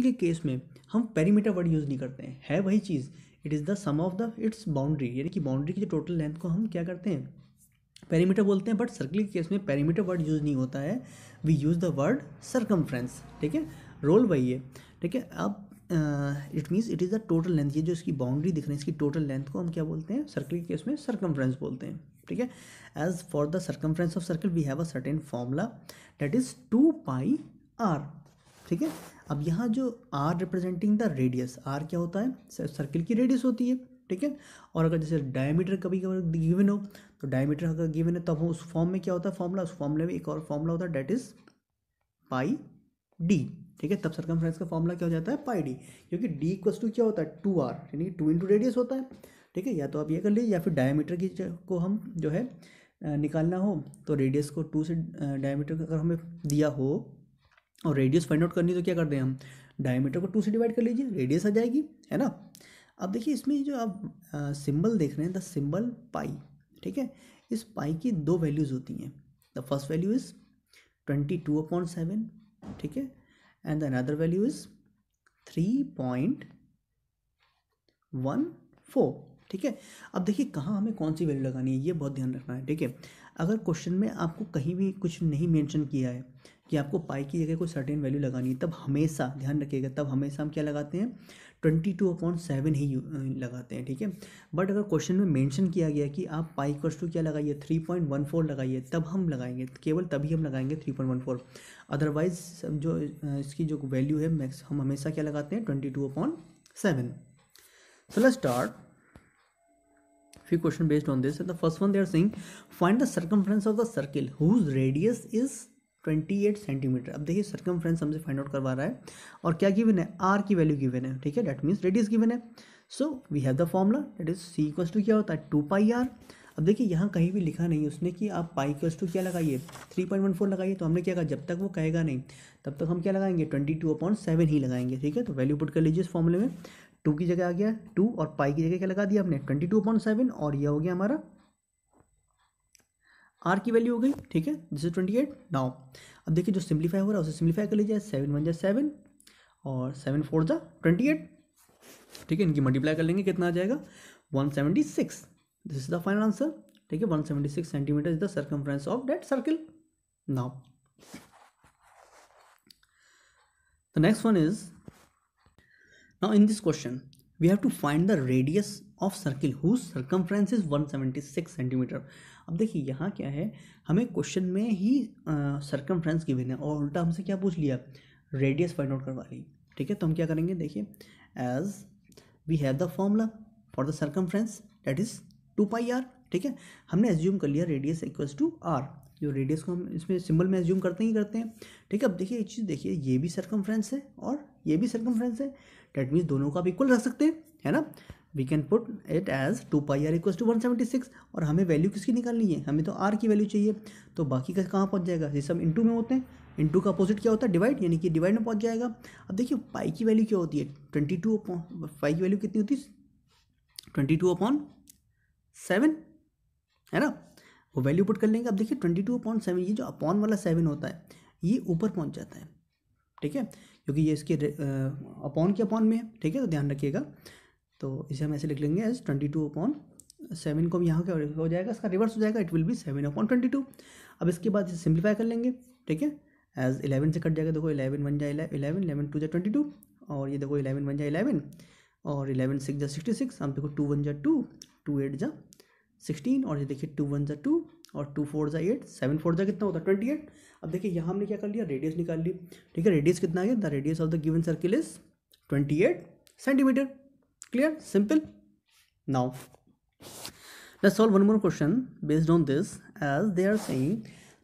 Circle के case में हम पेरीमीटर वर्ड यूज़ नहीं करते हैं है वही चीज़ it is the sum of the its boundary यानी कि बाउंड्री की जो टोटल लेंथ को हम क्या करते हैं पेरीमीटर बोलते हैं बट सर्किल के केस में पेरीमीटर वर्ड यूज़ नहीं होता है we use the word circumference ठीक है रोल वही है ठीक है अब it means it is the total length ये जो इसकी बाउंड्री दिख रही है इसकी टोटल लेंथ को हम क्या बोलते हैं सर्किल के केस में सर्कमफ्रेंस बोलते हैं ठीक है as for the circumference of circle we have a certain formula that is two pi r ठीक है अब यहाँ जो r representing the radius r क्या होता है सर्किल की रेडियस होती है ठीक है और अगर जैसे डायमीटर कभी कभी गिवन हो तो डायमीटर अगर गिवन है तब तो उस फॉर्म में क्या होता है फॉर्मूला उस फॉर्मूले में एक और फॉर्मूला होता है डेट इज़ पाई डी ठीक है तब सरकमफ्रेंस का फॉर्मूला क्या हो जाता है पाई डी क्योंकि डी इक्वस टू क्या होता है टू आर यानी टू इंटू रेडियस होता है ठीक है या तो आप ये कर लीजिए या फिर डायमीटर की को हम जो है निकालना हो तो रेडियस को टू से डायमीटर अगर हमें दिया हो और रेडियस फाइंड आउट करनी तो क्या कर दें हम डायमीटर को टू से डिवाइड कर लीजिए रेडियस आ जाएगी है ना अब देखिए इसमें जो आप सिंबल देख रहे हैं द सिंबल पाई ठीक है इस पाई की दो वैल्यूज़ होती हैं the first value is twenty two upon seven ठीक है and the another value is three point one four ठीक है अब देखिए कहाँ हमें कौन सी वैल्यू लगानी है ये बहुत ध्यान रखना है ठीक है अगर क्वेश्चन में आपको कहीं भी कुछ नहीं मेंशन किया है कि आपको पाई की जगह कोई सर्टेन वैल्यू लगानी है तब हमेशा ध्यान रखिएगा तब हमेशा हम क्या लगाते हैं ट्वेंटी टू अपॉइंट सेवन ही लगाते हैं ठीक है बट अगर क्वेश्चन में मेंशन किया गया कि आप पाई कर्स टू क्या लगाइए थ्री पॉइंट वन फोर लगाइए तब हम लगाएंगे केवल तभी हम लगाएंगे three point one four otherwise जो इसकी जो वैल्यू है मैक्स हम हमेशा क्या लगाते हैं twenty two upon seven so let's start few question based on this. And the first one they are saying find the circumference of the circle whose radius is 28 centimetre अब देखिए circumference हमसे find out करवा रहा है और क्या given है are की वैल्यू गिवन है ठीक है डैट मीन्स रेडियस गिवन है so we have the formula that is c equals to क्या होता है टू पाई आर अब देखिए यहाँ कहीं भी लिखा नहीं उसने कि आप पाई इक्वस टू क्या लगाइए थ्री पॉइंट वन फोर लगाइए तो हमने क्या कहा जब तक वो कहेगा नहीं तब तक हम क्या लगाएंगे ट्वेंटी टू अपॉइंट सेवन ही लगाएंगे ठीक है तो वैल्यू पुट कर लीजिए इस फॉर्मूले में टू की जगह आ गया टू और पाई की जगह क्या लगा दिया हमने ट्वेंटी टू अपॉइंट सेवन और ये हो गया हमारा आर की वैल्यू हो गई ठीक है जैसे ट्वेंटी एट नाउ अब देखिए जो सिंप्लीफाई हो रहा है उसे सिंप्लीफाई कर लीजिए सेवन वन जै सेवन और सेवन फोर जा ट्वेंटी एट ठीक है इनकी मल्टीप्लाई कर लेंगे कितना आ जाएगा one seventy six this is the final answer ठीक है one seventy six centimetre is the circumference of that circle now the next one is Now in this question, we have to find the radius of circle whose circumference is 176 centimetre अब देखिए यहाँ क्या है हमें question में ही circumference given है और उल्टा हमसे क्या पूछ लिया रेडियस फाइंड आउट करवा ली ठीक है तो हम क्या करेंगे देखिए as we have the formula for the circumference that is two pi r ठीक है हमने एज्यूम कर लिया रेडियस इक्वल्स टू आर जो रेडियस को हम इसमें सिंबल में एज्यूम करते ही करते हैं ठीक है अब देखिए एक चीज़ देखिए ये भी सरकम है और ये भी सरकम है डेट मीन्स दोनों का आप इक्वल रख सकते हैं है ना we can put it as two pi r equal to one seventy six और हमें वैल्यू किसकी निकालनी है हमें तो आर की वैल्यू चाहिए तो बाकी का कहाँ पहुँच जाएगा ये सब इंटू में होते हैं इंटू का अपोजिट क्या होता है डिवाइड यानी कि डिवाइड में पहुँच जाएगा अब देखिए पाई की वैल्यू क्या होती है ट्वेंटी टू पाई की वैल्यू कितनी होती है ट्वेंटी टू अपॉन सेवन है ना वो वैल्यू पुट कर लेंगे अब देखिए ट्वेंटी टू अपॉइंट सेवन ये जो अपॉन वाला सेवन होता है ये ऊपर पहुंच जाता है ठीक है क्योंकि ये इसके अपॉन के अपॉन में है ठीक है तो ध्यान रखिएगा तो इसे हम ऐसे लिख लेंगे as twenty two upon seven को हम यहाँ क्या हो जाएगा इसका रिवर्स हो जाएगा it will be seven upon twenty two अब इसके बाद इसे सिंप्लीफाई कर लेंगे ठीक है एज इलेवन से कट जाएगा देखो इलेवन वन जाए इलेवन इलेवन टू जाए ट्वेंटी टू और ये देखो इलेवन वन जाए इलेवन और इलेवन सिक्स जा सिक्सटी सिक्स हम देखो टू वन जा टू टू एट जा सिक्सटीन और ये देखिए टू वन ज़ा टू और टू फोर ज़ा एट सेवन फोर ज़ा कितना होता है ट्वेंटी एट अब देखिए यहाँ हमने क्या कर लिया रेडियस निकाल ली ठीक है रेडियस कितना है the radius of the given circle is twenty eight centimetre clear simple now let's solve one more question based on this as they are saying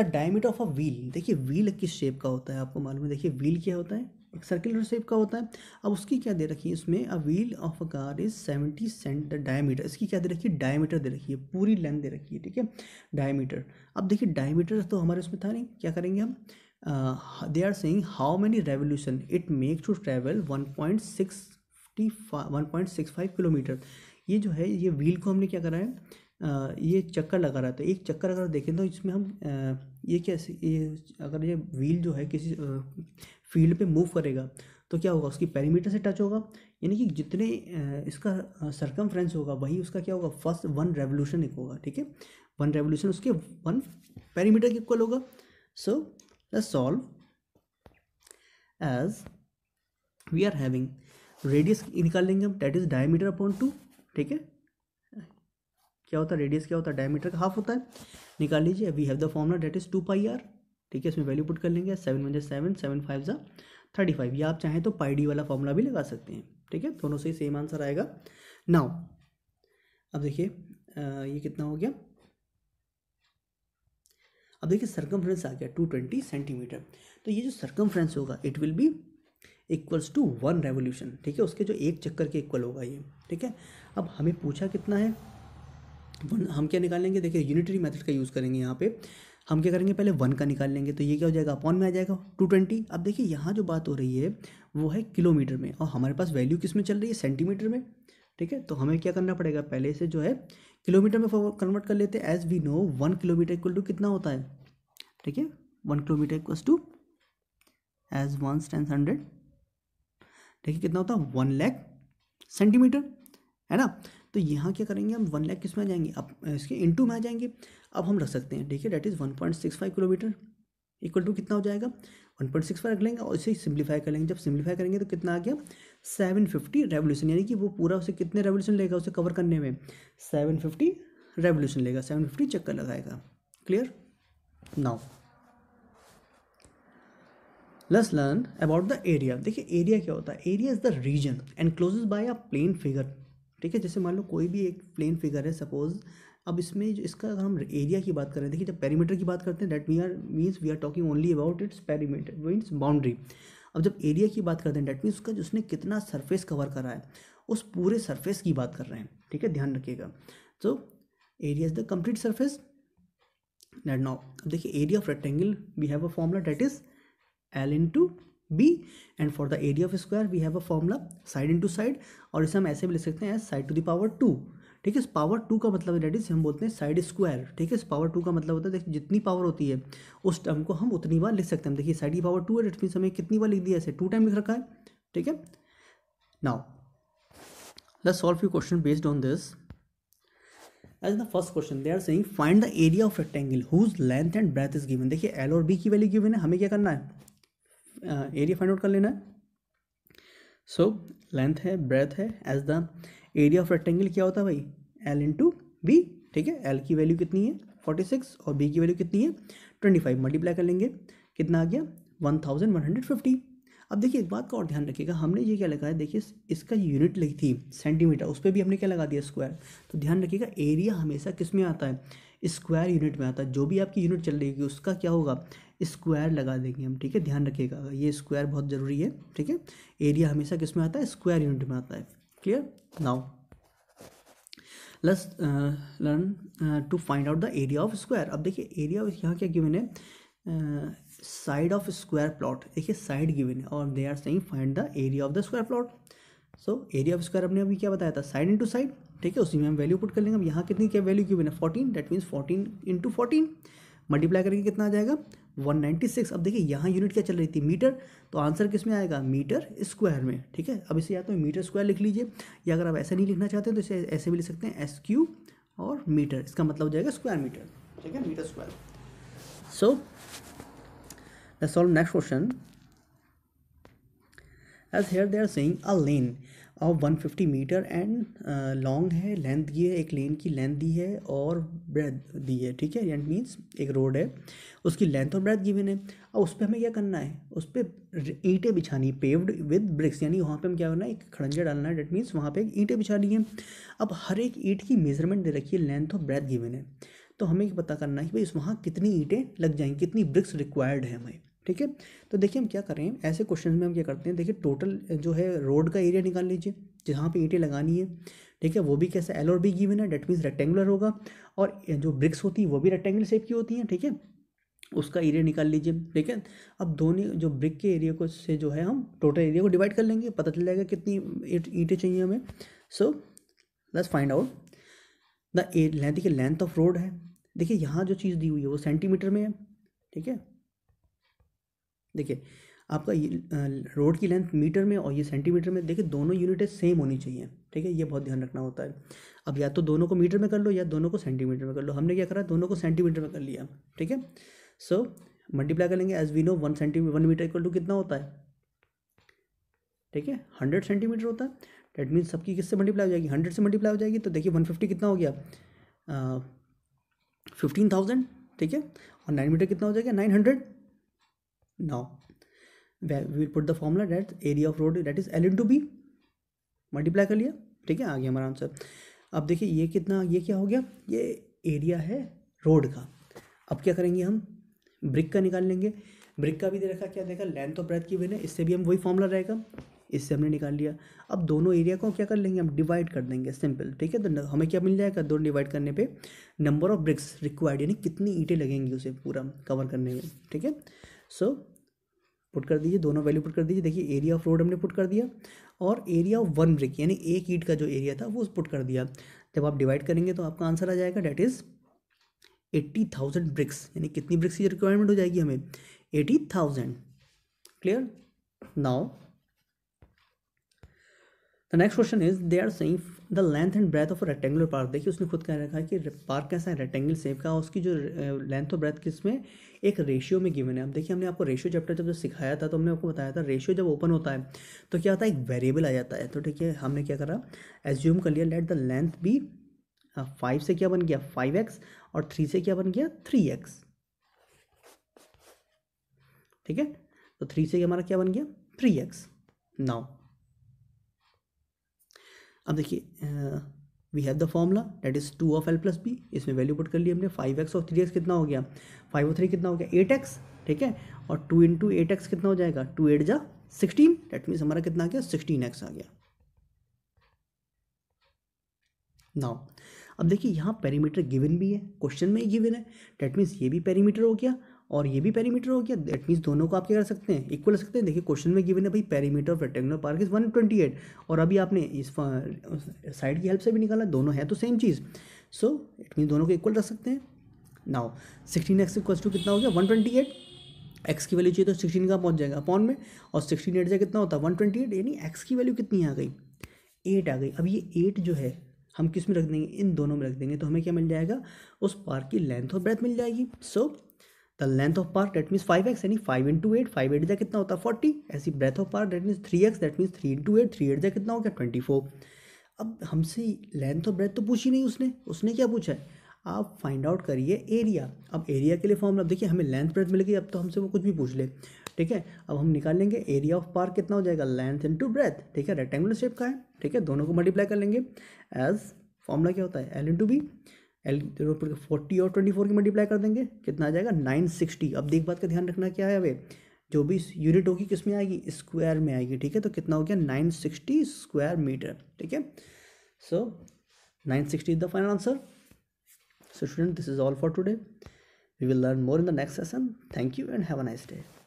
the diameter of a wheel देखिए wheel किस shape का होता है आपको मालूम है देखिए wheel क्या होता है एक सर्कुलर शेप का होता है अब उसकी क्या दे रखी है इसमें a wheel of a car is seventy cent diameter इसकी क्या दे रखी है डायमीटर दे रखी है पूरी लेंथ दे रखी है ठीक है डायमीटर अब देखिए डायमीटर तो हमारे उसमें था नहीं क्या करेंगे हम they are saying how many revolution it make to travel one point sixty one point six five kilometre ये जो है ये व्हील को हमने क्या करा है आ, uh, ये चक्कर लगा रहा है तो एक चक्कर अगर देखें तो इसमें हम आ, uh, ये कैसे ये अगर ये व्हील जो है किसी uh, फील्ड पे मूव करेगा तो क्या होगा उसकी पैरीमीटर से टच होगा यानी कि जितने इसका सरकम होगा वही उसका क्या होगा फर्स्ट वन रेवोल्यूशन एक होगा ठीक है वन रेवोल्यूशन उसके वन पैरीमीटर के इक्वल होगा so let's solve as we are having radius निकाल लेंगे हम that is diameter upon two ठीक है क्या होता है रेडियस क्या होता है डायमीटर का हाफ होता है निकाल लीजिए we have the formula that is two pi r ठीक है इसमें वैल्यू पुट कर लेंगे seven one seven seven five ज़ा थर्टी फाइव या आप चाहें तो पाई डी वाला फॉर्मूला भी लगा सकते हैं ठीक है दोनों से ही सेम आंसर आएगा नाउ अब देखिए ये कितना हो गया अब देखिए सर्कमफ्रेंस आ गया टू ट्वेंटी सेंटीमीटर तो ये जो सर्कमफ्रेंस होगा it will be equals to one revolution ठीक है उसके जो एक चक्कर के इक्वल होगा ये ठीक है अब हमें पूछा कितना है वन हम क्या निकालेंगे देखिए यूनिटरी मेथड का यूज़ करेंगे यहाँ पे हम क्या करेंगे पहले वन का निकाल लेंगे तो ये क्या हो जाएगा अपॉन में आ जाएगा टू ट्वेंटी अब देखिए यहाँ जो बात हो रही है वो है किलोमीटर में और हमारे पास वैल्यू किस में चल रही है सेंटीमीटर में ठीक है तो हमें क्या करना पड़ेगा पहले से जो है किलोमीटर में कन्वर्ट कर लेते हैं as we know one kilometre equal to कितना होता है ठीक है one kilometre equal to as one tens hundred ठीक है कितना होता है वन लैख सेंटीमीटर है ना तो यहाँ क्या करेंगे हम वन लैख किस में आ जाएंगे अब इसके इंटू में आ जाएंगे अब हम रख सकते हैं ठीक है that is one point six five kilometre equal to कितना हो जाएगा वन पॉइंट सिक्स फाइव रख लेंगे और इसे सिम्प्लीफाई कर लेंगे जब सिम्प्लीफाई करेंगे तो कितना आ गया सेवन फिफ्टी रेवोल्यूशन यानी कि वो पूरा उसे कितने रेवोल्यूशन लेगा उसे कवर करने में सेवन फिफ्टी रेवोल्यूशन लेगा सेवन फिफ्टी चक्कर लगाएगा clear now let's learn about the area देखिए एरिया क्या होता है area is the region encloses by a plane figure ठीक है जैसे मान लो कोई भी एक प्लेन फिगर है सपोज़ अब इसमें जो इसका अगर हम एरिया की बात करें देखिए जब पेरीमीटर की बात करते हैं that we are means we are talking only about its perimeter means boundary अब जब एरिया की बात करते हैं डेट मीन्स उसका उसने कितना सरफेस कवर करा है उस पूरे सरफेस की बात कर रहे हैं ठीक है ध्यान रखिएगा so area is the complete surface that now देखिए area of rectangle we have a formula that is L into b and for the area of square we have a formula side into side और इसे हम ऐसे भी लिख सकते हैं side to the power two ठीक है पावर टू का मतलब डेट इज हम बोलते हैं साइड स्क्वायर ठीक है पावर टू का मतलब होता है देखिए जितनी पावर होती है उस टर्म को हम उतनी बार लिख सकते हैं देखिए साइड की पावर टू है डेट मीन्स हमें कितनी बार लिख दिया ऐसे टू टाइम लिख रखा है ठीक है now let's solve you question based on this as the first question they are saying find the area of rectangle whose length and breadth is given देखिए एल और बी की वैल्यू गिवन है हमें क्या करना है एरिया फाइंड आउट कर लेना है सो लेंथ है ब्रेथ है as the area of rectangle क्या होता है भाई एल इंटू बी ठीक है एल की वैल्यू कितनी है फोर्टी सिक्स और बी की वैल्यू कितनी है ट्वेंटी फाइव मल्टीप्लाई कर लेंगे कितना आ गया one thousand one hundred fifty अब देखिए एक बात का और ध्यान रखिएगा हमने ये क्या लगाया देखिए इसका यूनिट लिखी थी सेंटीमीटर उस पर भी हमने क्या लगा दिया स्क्वायर तो ध्यान रखिएगा एरिया हमेशा किस में आता है स्क्वायर यूनिट में आता है जो भी आपकी यूनिट चल रही होगी उसका क्या होगा स्क्वायर लगा देंगे हम ठीक है ध्यान रखिएगा ये स्क्वायर बहुत ज़रूरी है ठीक है एरिया हमेशा किस में आता है स्क्वायर यूनिट में आता है clear now let's learn to find out the area of square अब देखिए एरिया ऑफ यहाँ क्या गिवन है साइड ऑफ स्क्वायर प्लॉट देखिए साइड गिवन है और they are saying find the area of the square plot so area of square हमने अभी क्या बताया था साइड इंटू साइड ठीक है उसी में हम वैल्यू पुट कर लेंगे अब यहाँ कितनी क्या वैल्यू गिवन है fourteen that means fourteen into fourteen multiply करके कितना आ जाएगा 196 अब देखिए यहाँ यूनिट क्या चल रही थी मीटर तो आंसर किस में आएगा मीटर स्क्वायर में ठीक है अब इसे या तो मीटर स्क्वायर लिख लीजिए या अगर आप ऐसा नहीं लिखना चाहते तो इसे ऐसे भी लिख सकते हैं एस क्यू और मीटर इसका मतलब हो जाएगा स्क्वायर मीटर ठीक है meter square so solve next question as here they are saying a lane और 150 मीटर एंड लॉन्ग है लेंथ दी है एक लेन की लेंथ दी है और ब्रेथ दी है ठीक है एंड मीन्स एक रोड है उसकी लेंथ और ब्रेथ गिवन है और उस पर हमें क्या करना है उस पर ईंटें बिछानी पेव्ड विद ब्रिक्स यानी वहाँ पे हम क्या करना है एक खड़ंजे डालना है डेट मीन्स वहाँ पे एक ईंटें बिछानी है अब हर एक ईंट की मेजरमेंट दे रखी है लेंथ और ब्रेथ गिवन है तो हमें पता करना है कि भाई वहाँ कितनी ईंटें लग जाएंगी कितनी ब्रिक्स रिक्वायर्ड है हमें ठीक है तो देखिए हम क्या करें ऐसे क्वेश्चन में हम क्या करते हैं देखिए टोटल जो है रोड का एरिया निकाल लीजिए जहाँ पे ईंटें लगानी है ठीक है वो भी कैसे एल और बी गिवन है डेट मीन्स रेक्टेंगुलर होगा और जो ब्रिक्स होती है वो भी रेक्टेंगुलर शेप की होती हैं ठीक है थेके? उसका एरिया निकाल लीजिए ठीक है अब दोनों जो ब्रिक के एरिया को से जो है हम टोटल एरिया को डिवाइड कर लेंगे पता चल जाएगा कितनी ईंटें चाहिए हमें so let's find out the देखिए लेंथ ऑफ रोड है देखिए यहाँ जो चीज़ दी हुई है वो सेंटीमीटर में है ठीक है देखिए आपका रोड की लेंथ मीटर में और ये सेंटीमीटर में देखिए दोनों यूनिटें सेम होनी चाहिए ठीक है ये बहुत ध्यान रखना होता है अब या तो दोनों को मीटर में कर लो या दोनों को सेंटीमीटर में कर लो हमने क्या करा दोनों को सेंटीमीटर में कर लिया ठीक है सो मल्टीप्लाई कर लेंगे as we know one centi one meter equal to कितना होता है ठीक है हंड्रेड सेंटीमीटर होता है डेट मीन सबकी किससे मल्टीप्लाई हो जाएगी हंड्रेड से मल्टीप्लाई हो जाएगी तो देखिए वन फिफ्टी कितना हो गया फिफ्टीन थाउजेंड ठीक है और नाइन मीटर कितना हो जाएगा nine hundred now where we will put the formula that area of road that is L into B multiply कर लिया ठीक है आ गया हमारा आंसर अब देखिए ये कितना ये क्या हो गया ये एरिया है रोड का अब क्या करेंगे हम ब्रिक का निकाल लेंगे ब्रिक का भी दे रखा क्या देखा लेंथ ऑफ ब्रेथ की है इससे भी हम वही फॉर्मूला रहेगा इससे हमने निकाल लिया अब दोनों एरिया को क्या कर लेंगे हम डिवाइड कर देंगे सिंपल ठीक है तो हमें क्या मिल जाएगा दोनों डिवाइड करने पर नंबर ऑफ ब्रिक्स रिक्वायर्ड यानी कितनी ईंटें लगेंगी उसे पूरा कवर करने में ठीक है सो पुट कर दीजिए दोनों वैल्यू पुट कर दीजिए देखिए एरिया ऑफ रोड हमने पुट कर दिया और एरिया ऑफ वन ब्रिक यानी एक ईट का जो एरिया था वो पुट कर दिया जब आप डिवाइड करेंगे तो आपका आंसर आ जाएगा that is eighty thousand bricks यानी कितनी ब्रिक्स की रिक्वायरमेंट हो जाएगी हमें eighty thousand clear now the next question is they are same the length and breadth of a rectangular park देखिए उसने खुद कह रखा है कि पार्क कैसा है रेक्टेंगल सेप का उसकी जो लेंथ और ब्रेथ किस में एक रेशियो में गिवन है अब देखिए हमने आपको रेशियो चैप्टर जब सिखाया था तो हमने आपको बताया था रेशियो जब ओपन होता है तो क्या होता है एक वेरिएबल आ जाता है तो ठीक है हमने क्या करा एज्यूम कर लिया let the length be five से क्या बन गया फाइव एक्स और थ्री से क्या बन गया थ्री एक्स ठीक है तो थ्री से हमारा क्या बन गया थ्री एक्स नाउ अब देखिए we have the formula that is two of L plus B इसमें वैल्यू पुट कर लिया हमने फाइव एक्स और थ्री एक्स कितना हो गया फाइव और थ्री कितना हो गया एट एक्स ठीक है और टू इंटू एट एक्स कितना हो जाएगा टू एट जा सिक्सटीन डेट मीन्स हमारा कितना आ गया सिक्सटीन एक्स आ गया नाउ अब देखिए यहाँ पेरीमीटर गिवन भी है क्वेश्चन में ही गिवन है डेट मीन्स ये भी पेरीमीटर हो गया और ये भी पैरीमीटर हो गया दैट मीन्स दोनों को आप क्या कर सकते हैं इक्वल सकते हैं देखिए क्वेश्चन में गिवन है भाई perimeter of rectangular park is one twenty eight और अभी आपने इस साइड की हेल्प से भी निकाला दोनों है तो सेम चीज़ सो इट मीन दोनों को इक्वल रख सकते हैं now sixteen X equal to कितना हो गया वन ट्वेंटी एट एक्स की वैल्यू चाहिए तो सिक्सटीन का पहुंच जाएगा अपॉन में और सिक्सटीन एट से कितना होता है वन ट्वेंटी एट यानी एक्स की वैल्यू कितनी आ गई एट आ गई अब ये एट जो है हम किस में रख देंगे इन दोनों में रख देंगे तो हमें क्या मिल जाएगा उस पार्क की लेंथ और ब्रेथ मिल जाएगी so so, length of park that means five X यानी five into eight five eight जा कितना होता है फोर्टी ऐसी breadth of park that means three X that means three into eight three eight जा कितना हो गया ट्वेंटी फोर अब हमसे लेंथ ऑफ ब्रेथ तो पूछी नहीं उसने उसने क्या पूछा है आप फाइंड आउट करिए एरिया अब एरिया के लिए फॉर्मूला देखिए हमें लेंथ ब्रेथ मिल गई अब तो हमसे वो कुछ भी पूछ ले ठीक है अब हम निकाल लेंगे एरिया ऑफ पार्क कितना हो जाएगा लेंथ इंटू ब्रेथ ठीक है रेक्टेंगुलर शेप का है ठीक है दोनों को मल्टीप्लाई कर लेंगे एज फॉर्मूला क्या होता है एल इंटू बी एल ऊपर के फोर्टी और ट्वेंटी फोर की मल्टीप्लाई कर देंगे कितना आ जाएगा नाइन सिक्सटी अब एक बात का ध्यान रखना क्या है अब जो भी यूनिट होगी किस में आएगी स्क्वायर में आएगी ठीक है तो कितना हो गया नाइन सिक्सटी स्क्वायर मीटर ठीक है so nine sixty is the final answer so student this is all for today we will learn more in the next session thank you and have a nice day